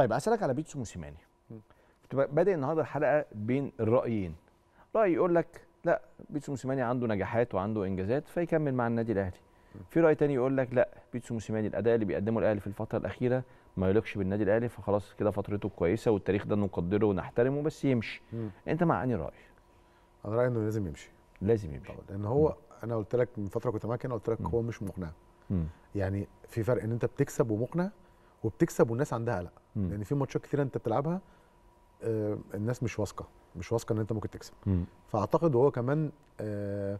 طيب اسالك على بيتسو موسيماني كنت بادئ النهارده الحلقه بين الرايين راي يقول لك لا بيتسو موسيماني عنده نجاحات وعنده انجازات فيكمل مع النادي الاهلي في راي تاني يقول لك لا بيتسو موسيماني الاداء اللي بيقدمه الاهلي في الفتره الاخيره ما يليقش بالنادي الاهلي فخلاص كده فترته كويسه والتاريخ ده نقدره ونحترمه بس يمشي م. انت مع انهي راي انا رايي انه لازم يمشي لازم يمشي طبعا لان هو م. انا قلت لك من فتره كنت معاك انا قلت لك هو مش مقنع يعني في فرق ان انت بتكسب ومقنع وبتكسب والناس عندها قلق لان يعني في ماتشات كتيره انت بتلعبها آه، الناس مش واثقه مش واثقه ان انت ممكن تكسب مم. فاعتقد هو كمان آه،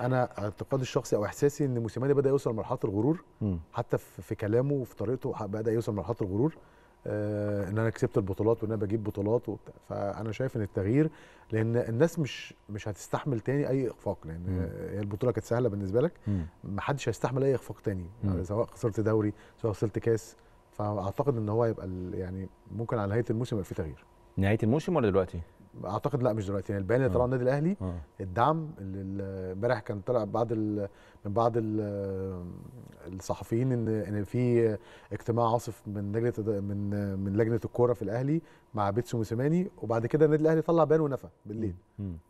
انا اعتقادي الشخصي او احساسي ان موسيماني بدا يوصل لمرحله الغرور مم. حتى في كلامه وفي طريقته بدا يوصل لمرحله الغرور آه، ان انا كسبت البطولات وان انا بجيب بطولات وبتاع فانا شايف ان التغيير لان الناس مش مش هتستحمل تاني اي اخفاق لان هي البطوله كانت سهله بالنسبه لك ما حدش هيستحمل اي اخفاق تاني مم. سواء خسرت دوري سواء خسرت كاس فاعتقد ان هو هيبقى يعني ممكن على نهايه الموسم يبقى في تغيير نهايه الموسم ولا دلوقتي؟ اعتقد لا مش دلوقتي يعني البيان اللي طلع آه. النادي الاهلي آه. الدعم اللي امبارح كان طلع بعض ال... من بعض ال... الصحفيين ان ان في اجتماع عاصف من لجنه من من لجنه الكوره في الاهلي مع بيتسو موسيماني وبعد كده النادي الاهلي طلع بيان ونفى بالليل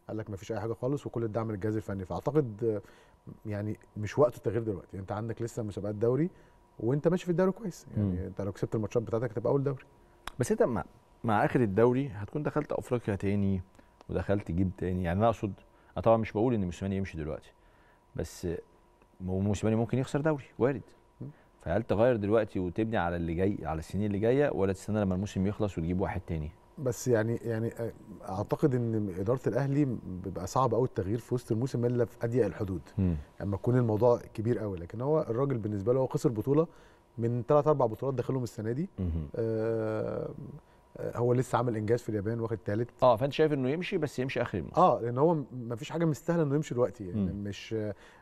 قال لك ما فيش اي حاجه خالص وكل الدعم للجهاز الفني فاعتقد يعني مش وقت التغيير دلوقتي انت عندك لسه مسابقات دوري وانت ماشي في الدوري كويس يعني انت لو كسبت الماتشات بتاعتك هتبقى اول دوري بس انت ما مع اخر الدوري هتكون دخلت افريقيا تاني ودخلت جيب تاني يعني انا اقصد انا طبعا مش بقول ان موسيماني يمشي دلوقتي بس موسيماني ممكن يخسر دوري وارد فهل تغير دلوقتي وتبني على اللي جاي على السنين اللي جايه ولا تستنى لما الموسم يخلص وتجيب واحد تاني بس يعني يعني اعتقد ان اداره الاهلي بيبقى صعب قوي التغيير في وسط الموسم الا في اضيق الحدود م. اما يكون الموضوع كبير قوي لكن هو الراجل بالنسبه له هو خسر بطوله من ثلاث اربع بطولات داخلهم السنه دي آه آه، هو لسه عامل انجاز في اليابان واخد ثالث اه فانت شايف انه يمشي بس يمشي اخر الموسم اه لان هو ما فيش حاجه مستاهله انه يمشي دلوقتي يعني م. مش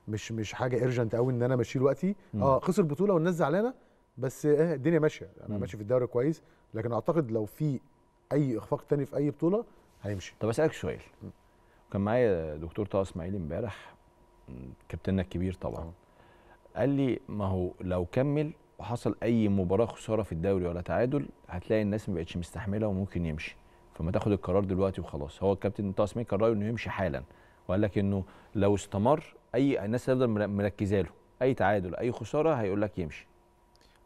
مش مش حاجه ارجنت قوي ان انا امشيه دلوقتي اه خسر بطوله والناس زعلانه بس آه الدنيا ماشيه انا م. ماشي في الدوري كويس لكن اعتقد لو في اي اخفاق تاني في اي بطوله هيمشي طب اسالك سؤال كان معايا دكتور طه اسماعيل امبارح كابتننا الكبير طبعا قال لي ما هو لو كمل وحصل اي مباراه خساره في الدوري ولا تعادل هتلاقي الناس ما بقتش مستحمله وممكن يمشي فما تاخد القرار دلوقتي وخلاص هو الكابتن طه سمير قرر انه يمشي حالا وقال لك انه لو استمر اي الناس هتفضل مركزه له اي تعادل اي خساره هيقول لك يمشي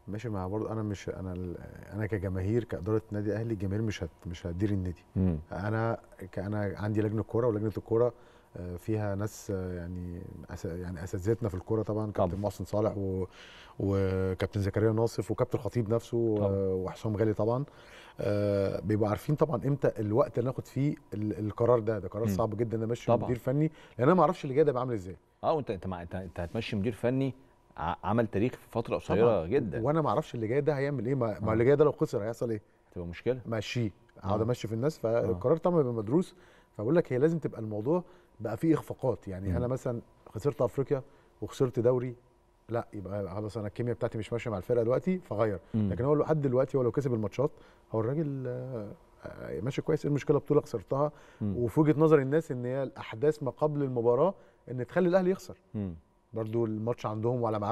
ماشي مع برضه انا مش انا انا كجماهير كاداره نادي الاهلي الجماهير مش هت مش هتدير النادي انا انا عندي لجنه كوره ولجنه الكوره آه، فيها ناس آه، يعني يعني اساتذتنا في الكوره طبعا كابتن محسن صالح و... وكابتن زكريا ناصف وكابتن الخطيب نفسه آه، وحسام غالي طبعا بيبقوا عارفين طبعا امتى الوقت اللي ناخد فيه القرار ده ده قرار م. صعب جدا انا امشي مدير فني لان انا ما اعرفش اللي جاي ده بعمل ازاي اه وانت انت مع... انت هتمشي مدير فني عمل تاريخ في فتره قصيره جدا وانا ما اعرفش اللي جاي ده هيعمل ايه ما, ما اللي جاي ده لو خسر هيحصل ايه تبقى مشكله ماشي اقعد امشي في الناس فالقرار طبعا بيبقى مدروس فبقول لك هي لازم تبقى الموضوع بقى فيه اخفاقات يعني م. انا مثلا خسرت افريقيا وخسرت دوري لا يبقى خلاص انا الكيمياء بتاعتي مش ماشيه مع الفرقه دلوقتي فغير م. لكن هو لحد دلوقتي هو لو كسب الماتشات هو الراجل آه، آه، ماشي كويس ايه المشكله بطوله خسرتها وفي وجهه نظر الناس ان هي الاحداث ما قبل المباراه ان تخلي الاهلي يخسر برضو الماتش عندهم وعلى ملعبهم